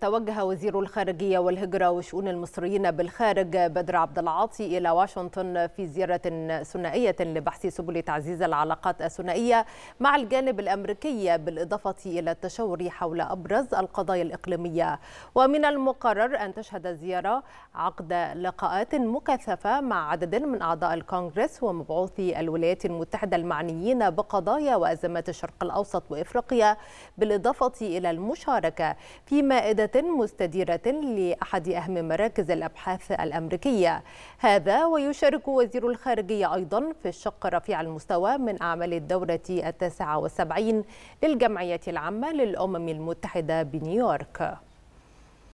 توجه وزير الخارجية والهجرة وشؤون المصريين بالخارج بدر عبد العاطي إلى واشنطن في زيارة ثنائية لبحث سبل تعزيز العلاقات الثنائية مع الجانب الأمريكي بالإضافة إلى التشاور حول أبرز القضايا الإقليمية ومن المقرر أن تشهد الزيارة عقد لقاءات مكثفة مع عدد من أعضاء الكونغرس ومبعوثي الولايات المتحدة المعنيين بقضايا وأزمات الشرق الأوسط وإفريقيا بالإضافة إلى المشاركة فيما مائدة مستديرة لأحد أهم مراكز الأبحاث الأمريكية هذا ويشارك وزير الخارجية أيضا في الشق رفيع المستوى من أعمال الدورة التاسعة والسبعين للجمعية العامة للأمم المتحدة بنيويورك